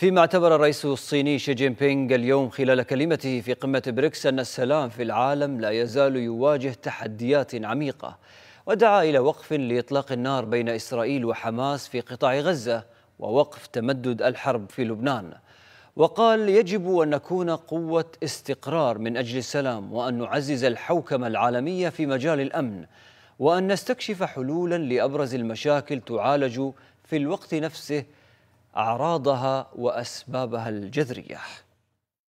فيما اعتبر الرئيس الصيني شي جين بينغ اليوم خلال كلمته في قمة بريكس أن السلام في العالم لا يزال يواجه تحديات عميقة ودعا إلى وقف لإطلاق النار بين إسرائيل وحماس في قطاع غزة ووقف تمدد الحرب في لبنان وقال يجب أن نكون قوة استقرار من أجل السلام وأن نعزز الحوكمة العالمية في مجال الأمن وأن نستكشف حلولا لأبرز المشاكل تعالج في الوقت نفسه أعراضها وأسبابها الجذرية